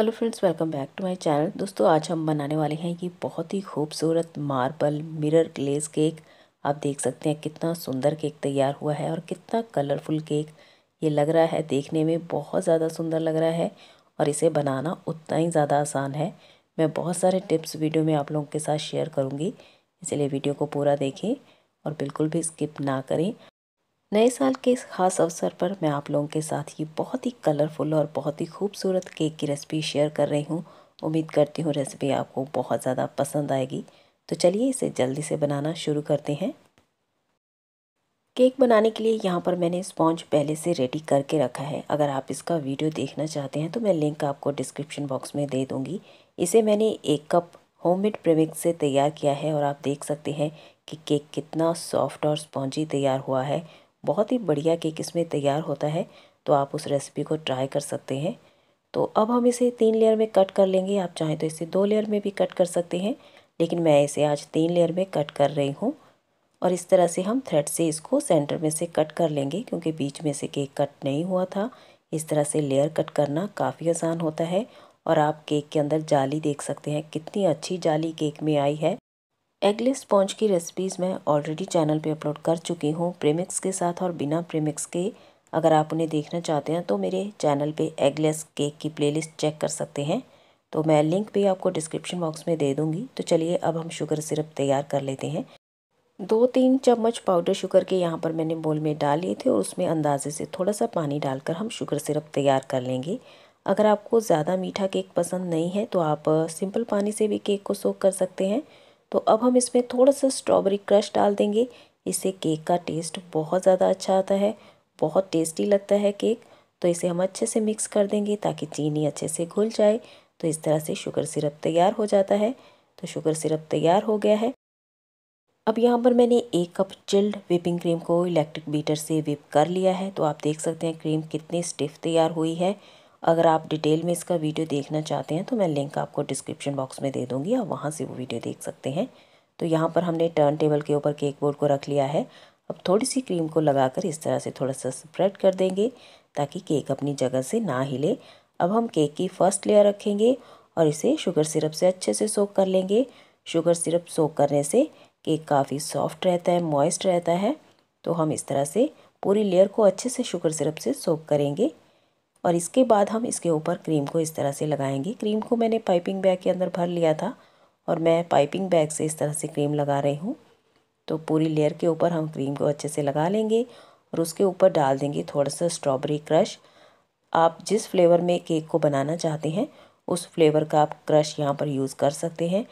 hello friends welcome back to my channel दोस्तों आज हम बनाने वाले हैं ये बहुत ही खूबसूरत मार्बल मिरर ग्लेस केक आप देख सकते हैं कितना सुंदर केक तैयार हुआ है और कितना कलरफुल केक ये लग रहा है देखने में बहुत ज़्यादा सुंदर लग रहा है और इसे बनाना उतना ही ज़्यादा आसान है मैं बहुत सारे टिप्स वीडियो में आप लोगों के साथ शेयर करूँगी इसलिए वीडियो को पूरा देखें और बिल्कुल भी स्किप ना करें नए साल के इस खास अवसर पर मैं आप लोगों के साथ ये बहुत ही कलरफुल और बहुत ही खूबसूरत केक की रेसिपी शेयर कर रही हूँ उम्मीद करती हूँ रेसिपी आपको बहुत ज़्यादा पसंद आएगी तो चलिए इसे जल्दी से बनाना शुरू करते हैं केक बनाने के लिए यहाँ पर मैंने स्पॉन्ज पहले से रेडी करके रखा है अगर आप इसका वीडियो देखना चाहते हैं तो मैं लिंक आपको डिस्क्रिप्शन बॉक्स में दे दूँगी इसे मैंने एक कप होममेड प्रेमिक्स से तैयार किया है और आप देख सकते हैं कि केक कितना सॉफ्ट और स्पॉन्जी तैयार हुआ है बहुत ही बढ़िया केक इसमें तैयार होता है तो आप उस रेसिपी को ट्राई कर सकते हैं तो अब हम इसे तीन लेयर में कट कर लेंगे आप चाहें तो इसे दो लेयर में भी कट कर सकते हैं लेकिन मैं इसे आज तीन लेयर में कट कर रही हूँ और इस तरह से हम थ्रेड से इसको सेंटर में से कट कर लेंगे क्योंकि बीच में से केक कट नहीं हुआ था इस तरह से लेयर कट करना काफ़ी आसान होता है और आप केक के अंदर जाली देख सकते हैं कितनी अच्छी जाली केक में आई है एगलेस स्पॉन्ज की रेसिपीज़ मैं ऑलरेडी चैनल पे अपलोड कर चुकी हूँ प्रेमिक्स के साथ और बिना प्रेमिक्स के अगर आप उन्हें देखना चाहते हैं तो मेरे चैनल पे एगलेस केक की प्लेलिस्ट चेक कर सकते हैं तो मैं लिंक भी आपको डिस्क्रिप्शन बॉक्स में दे दूँगी तो चलिए अब हम शुगर सिरप तैयार कर लेते हैं दो तीन चम्मच पाउडर शुगर के यहाँ पर मैंने बोल में डाल लिए थे और उसमें अंदाजे से थोड़ा सा पानी डालकर हम शुगर सिरप तैयार कर लेंगे अगर आपको ज़्यादा मीठा केक पसंद नहीं है तो आप सिंपल पानी से भी केक को सोख कर सकते हैं तो अब हम इसमें थोड़ा सा स्ट्रॉबेरी क्रश डाल देंगे इससे केक का टेस्ट बहुत ज़्यादा अच्छा आता है बहुत टेस्टी लगता है केक तो इसे हम अच्छे से मिक्स कर देंगे ताकि चीनी अच्छे से घुल जाए तो इस तरह से शुगर सिरप तैयार हो जाता है तो शुगर सिरप तैयार हो गया है अब यहाँ पर मैंने एक कप चिल्ड विपिंग क्रीम को इलेक्ट्रिक बीटर से विप कर लिया है तो आप देख सकते हैं क्रीम कितनी स्टिफ तैयार हुई है अगर आप डिटेल में इसका वीडियो देखना चाहते हैं तो मैं लिंक आपको डिस्क्रिप्शन बॉक्स में दे दूँगी आप वहाँ से वो वीडियो देख सकते हैं तो यहाँ पर हमने टर्न टेबल के ऊपर केक बोर्ड को रख लिया है अब थोड़ी सी क्रीम को लगाकर इस तरह से थोड़ा सा स्प्रेड कर देंगे ताकि केक अपनी जगह से ना हिले अब हम केक की फर्स्ट लेयर रखेंगे और इसे शुगर सिरप से अच्छे से सोख कर लेंगे शुगर सिरप सोख करने से केक काफ़ी सॉफ्ट रहता है मॉइस्ट रहता है तो हम इस तरह से पूरी लेयर को अच्छे से शुगर सिरप से सोख करेंगे और इसके बाद हम इसके ऊपर क्रीम को इस तरह से लगाएंगे क्रीम को मैंने पाइपिंग बैग के अंदर भर लिया था और मैं पाइपिंग बैग से इस तरह से क्रीम लगा रही हूँ तो पूरी लेयर के ऊपर हम क्रीम को अच्छे से लगा लेंगे और उसके ऊपर डाल देंगे थोड़ा सा स्ट्रॉबेरी क्रश आप जिस फ्लेवर में केक को बनाना चाहते हैं उस फ्लेवर का आप क्रश यहाँ पर यूज़ कर सकते हैं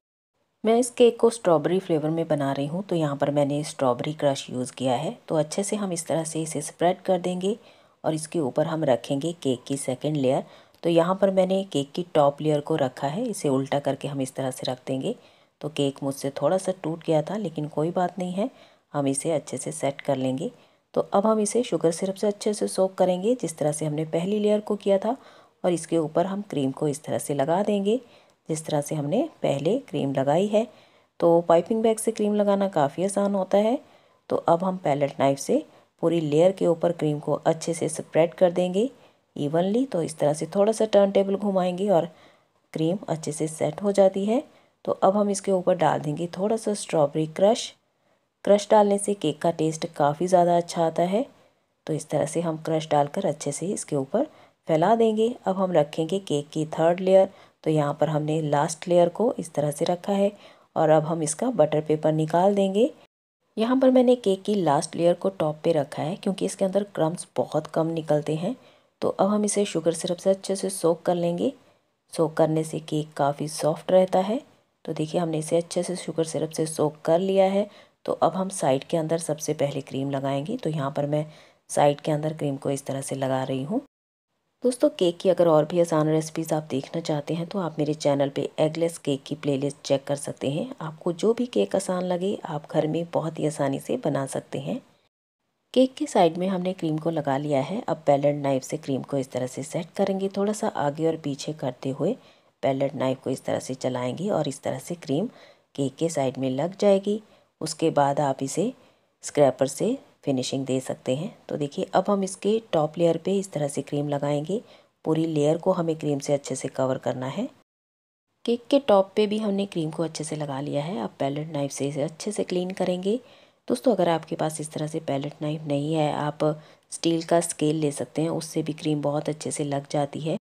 मैं इस केक को स्ट्रॉबेरी फ्लेवर में बना रही हूँ तो यहाँ पर मैंने स्ट्रॉबेरी क्रश यूज़ किया है तो अच्छे से हम इस तरह से इसे स्प्रेड कर देंगे और इसके ऊपर हम रखेंगे केक की सेकेंड लेयर तो यहाँ पर मैंने केक की टॉप लेयर को रखा है इसे उल्टा करके हम इस तरह से रख देंगे तो केक मुझसे थोड़ा सा टूट गया था लेकिन कोई बात नहीं है हम इसे अच्छे से सेट कर लेंगे तो अब हम इसे शुगर सिरप से अच्छे से सोक करेंगे जिस तरह से हमने पहली लेयर को किया था और इसके ऊपर हम क्रीम को इस तरह से लगा देंगे जिस तरह से हमने पहले क्रीम लगाई है तो पाइपिंग बैग से क्रीम लगाना काफ़ी आसान होता है तो अब हम पैलेट नाइफ से पूरी लेयर के ऊपर क्रीम को अच्छे से स्प्रेड कर देंगे इवनली तो इस तरह से थोड़ा सा टर्न टेबल घुमाएंगे और क्रीम अच्छे से सेट हो जाती है तो अब हम इसके ऊपर डाल देंगे थोड़ा सा स्ट्रॉबेरी क्रश क्रश डालने से केक का टेस्ट काफ़ी ज़्यादा अच्छा आता है तो इस तरह से हम क्रश डालकर अच्छे से इसके ऊपर फैला देंगे अब हम रखेंगे केक की थर्ड लेयर तो यहाँ पर हमने लास्ट लेयर को इस तरह से रखा है और अब हम इसका बटर पेपर निकाल देंगे यहाँ पर मैंने केक की लास्ट लेयर को टॉप पे रखा है क्योंकि इसके अंदर क्रम्स बहुत कम निकलते हैं तो अब हम इसे शुगर सिरप से अच्छे से सोक कर लेंगे सोक करने से केक काफ़ी सॉफ्ट रहता है तो देखिए हमने इसे अच्छे से शुगर सिरप से सोक कर लिया है तो अब हम साइड के अंदर सबसे पहले क्रीम लगाएंगे तो यहाँ पर मैं साइड के अंदर क्रीम को इस तरह से लगा रही हूँ दोस्तों केक की अगर और भी आसान रेसिपीज़ आप देखना चाहते हैं तो आप मेरे चैनल पे एगलेस केक की प्लेलिस्ट चेक कर सकते हैं आपको जो भी केक आसान लगे आप घर में बहुत ही आसानी से बना सकते हैं केक के साइड में हमने क्रीम को लगा लिया है अब पैलेट नाइफ से क्रीम को इस तरह से सेट करेंगे थोड़ा सा आगे और पीछे करते हुए पैलेट नाइफ को इस तरह से चलाएँगे और इस तरह से क्रीम केक के साइड में लग जाएगी उसके बाद आप इसे स्क्रैपर से फिनिशिंग दे सकते हैं तो देखिए अब हम इसके टॉप लेयर पे इस तरह से क्रीम लगाएंगे पूरी लेयर को हमें क्रीम से अच्छे से कवर करना है केक के टॉप पे भी हमने क्रीम को अच्छे से लगा लिया है अब पैलेट नाइफ से इसे अच्छे से क्लीन करेंगे दोस्तों अगर आपके पास इस तरह से पैलेट नाइफ नहीं है आप स्टील का स्केल ले सकते हैं उससे भी क्रीम बहुत अच्छे से लग जाती है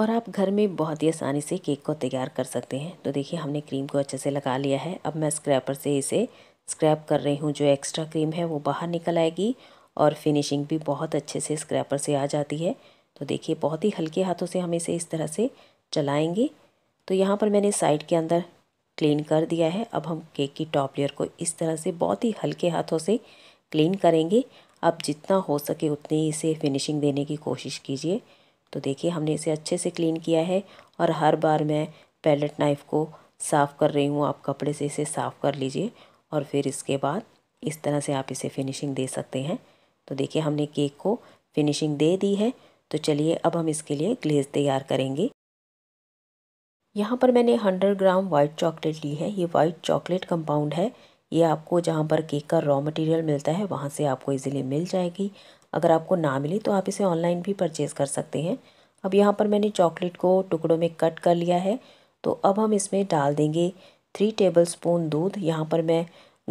और आप घर में बहुत ही आसानी से केक को तैयार कर सकते हैं तो देखिए हमने क्रीम को अच्छे से लगा लिया है अब मैं स्क्रैपर से इसे स्क्रैप कर रही हूँ जो एक्स्ट्रा क्रीम है वो बाहर निकल आएगी और फिनिशिंग भी बहुत अच्छे से स्क्रैपर से आ जाती है तो देखिए बहुत ही हल्के हाथों से हम इसे इस तरह से चलाएंगे तो यहाँ पर मैंने साइड के अंदर क्लीन कर दिया है अब हम केक की टॉप लेयर को इस तरह से बहुत ही हल्के हाथों से क्लीन करेंगे अब जितना हो सके उतनी इसे फिनिशिंग देने की कोशिश कीजिए तो देखिए हमने इसे अच्छे से क्लीन किया है और हर बार मैं पैलेट नाइफ़ को साफ़ कर रही हूँ आप कपड़े से इसे साफ़ कर लीजिए और फिर इसके बाद इस तरह से आप इसे फिनिशिंग दे सकते हैं तो देखिए हमने केक को फिनिशिंग दे दी है तो चलिए अब हम इसके लिए ग्लेज तैयार करेंगे यहाँ पर मैंने हंड्रेड ग्राम वाइट चॉकलेट ली है ये वाइट चॉकलेट कंपाउंड है ये आपको जहाँ पर केक का रॉ मटेरियल मिलता है वहाँ से आपको इजीली मिल जाएगी अगर आपको ना मिली तो आप इसे ऑनलाइन भी परचेज कर सकते हैं अब यहाँ पर मैंने चॉकलेट को टुकड़ों में कट कर लिया है तो अब हम इसमें डाल देंगे थ्री टेबल स्पून दूध यहाँ पर मैं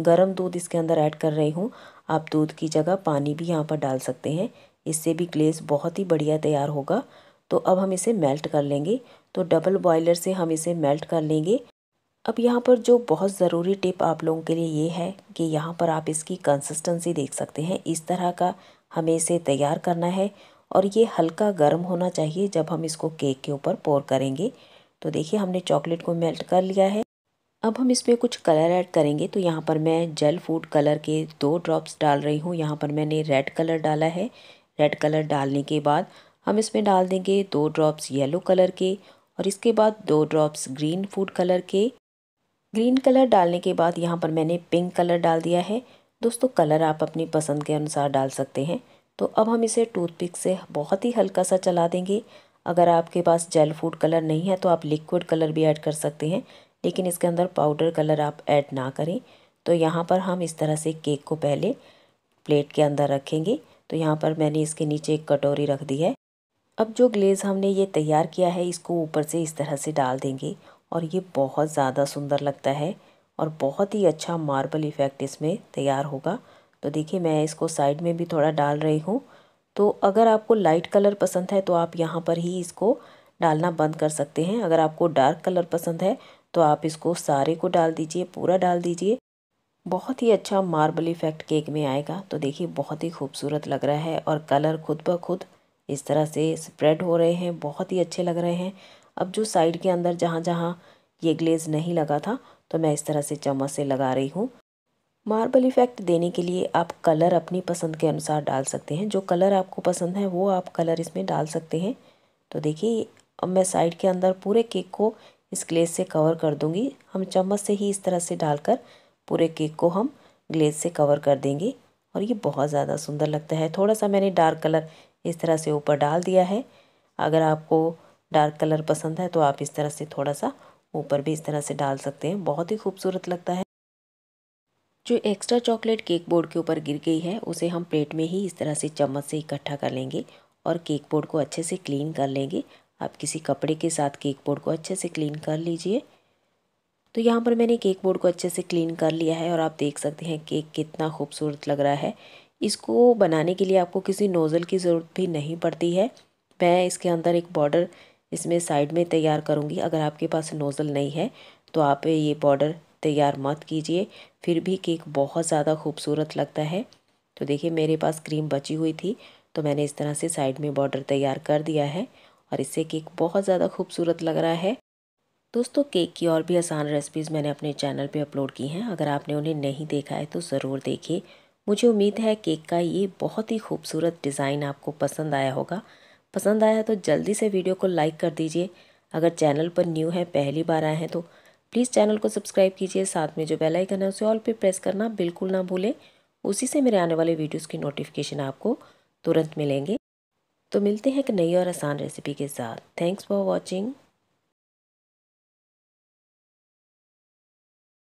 गर्म दूध इसके अंदर ऐड कर रही हूँ आप दूध की जगह पानी भी यहाँ पर डाल सकते हैं इससे भी ग्लेस बहुत ही बढ़िया तैयार होगा तो अब हम इसे मेल्ट कर लेंगे तो डबल बॉयलर से हम इसे मेल्ट कर लेंगे अब यहाँ पर जो बहुत ज़रूरी टिप आप लोगों के लिए ये है कि यहाँ पर आप इसकी कंसिस्टेंसी देख सकते हैं इस तरह का हमें इसे तैयार करना है और ये हल्का गर्म होना चाहिए जब हम इसको केक के ऊपर पोर करेंगे तो देखिए हमने चॉकलेट को मेल्ट कर लिया है अब हम इसमें कुछ कलर ऐड करेंगे तो यहाँ पर मैं जेल फूड कलर के दो ड्रॉप्स डाल रही हूँ यहाँ पर मैंने रेड कलर डाला है रेड कलर डालने के बाद हम इसमें डाल देंगे दो ड्रॉप्स येलो कलर के और इसके बाद दो ड्रॉप्स ग्रीन फूड कलर के ग्रीन कलर डालने के बाद यहाँ पर मैंने पिंक कलर डाल दिया है दोस्तों कलर आप अपनी पसंद के अनुसार डाल सकते हैं तो अब हम इसे टूथपिक से बहुत ही हल्का सा चला देंगे अगर आपके पास जेल फूड कलर नहीं है तो आप लिक्विड कलर भी ऐड कर सकते हैं लेकिन इसके अंदर पाउडर कलर आप ऐड ना करें तो यहाँ पर हम इस तरह से केक को पहले प्लेट के अंदर रखेंगे तो यहाँ पर मैंने इसके नीचे एक कटोरी रख दी है अब जो ग्लेज़ हमने ये तैयार किया है इसको ऊपर से इस तरह से डाल देंगे और ये बहुत ज़्यादा सुंदर लगता है और बहुत ही अच्छा मार्बल इफ़ेक्ट इसमें तैयार होगा तो देखिए मैं इसको साइड में भी थोड़ा डाल रही हूँ तो अगर आपको लाइट कलर पसंद है तो आप यहाँ पर ही इसको डालना बंद कर सकते हैं अगर आपको डार्क कलर पसंद है तो आप इसको सारे को डाल दीजिए पूरा डाल दीजिए बहुत ही अच्छा मार्बल इफेक्ट केक में आएगा तो देखिए बहुत ही खूबसूरत लग रहा है और कलर खुद ब खुद इस तरह से स्प्रेड हो रहे हैं बहुत ही अच्छे लग रहे हैं अब जो साइड के अंदर जहाँ जहाँ ये ग्लेज नहीं लगा था तो मैं इस तरह से चम्मच से लगा रही हूँ मार्बल इफ़ेक्ट देने के लिए आप कलर अपनी पसंद के अनुसार डाल सकते हैं जो कलर आपको पसंद है वो आप कलर इसमें डाल सकते हैं तो देखिए अब मैं साइड के अंदर पूरे केक को इस ग्लेज से कवर कर दूंगी हम चम्मच से ही इस तरह से डालकर पूरे केक को हम ग्लेज से कवर कर देंगे और ये बहुत ज़्यादा सुंदर लगता है थोड़ा सा मैंने डार्क कलर इस तरह से ऊपर डाल दिया है अगर आपको डार्क कलर पसंद है तो आप इस तरह से थोड़ा सा ऊपर भी इस तरह से डाल सकते हैं बहुत ही खूबसूरत लगता है जो एक्स्ट्रा चॉकलेट केक बोर्ड के ऊपर गिर गई है उसे हम प्लेट में ही इस तरह से चम्मच से इकट्ठा कर लेंगे और केक बोर्ड को अच्छे से क्लीन कर लेंगे आप किसी कपड़े के साथ केक बोर्ड को अच्छे से क्लीन कर लीजिए तो यहाँ पर मैंने केक बोर्ड को अच्छे से क्लीन कर लिया है और आप देख सकते हैं केक कितना खूबसूरत लग रहा है इसको बनाने के लिए आपको किसी नोज़ल की ज़रूरत भी नहीं पड़ती है मैं इसके अंदर एक बॉर्डर इसमें साइड में तैयार करूँगी अगर आपके पास नोज़ल नहीं है तो आप ये बॉर्डर तैयार मत कीजिए फिर भी केक बहुत ज़्यादा खूबसूरत लगता है तो देखिए मेरे पास क्रीम बची हुई थी तो मैंने इस तरह से साइड में बॉर्डर तैयार कर दिया है और इससे केक बहुत ज़्यादा खूबसूरत लग रहा है दोस्तों केक की और भी आसान रेसिपीज़ मैंने अपने चैनल पे अपलोड की हैं अगर आपने उन्हें नहीं देखा है तो ज़रूर देखिए मुझे उम्मीद है केक का ये बहुत ही खूबसूरत डिज़ाइन आपको पसंद आया होगा पसंद आया तो जल्दी से वीडियो को लाइक कर दीजिए अगर चैनल पर न्यू है पहली बार आए हैं तो प्लीज़ चैनल को सब्सक्राइब कीजिए साथ में जो बेल आइकन है उसे ऑल पे प्रेस करना बिल्कुल ना भूलें उसी से मेरे आने वाले वीडियोज़ की नोटिफिकेशन आपको तुरंत मिलेंगे तो मिलते हैं एक नई और आसान रेसिपी के साथ थैंक्स फॉर वॉचिंग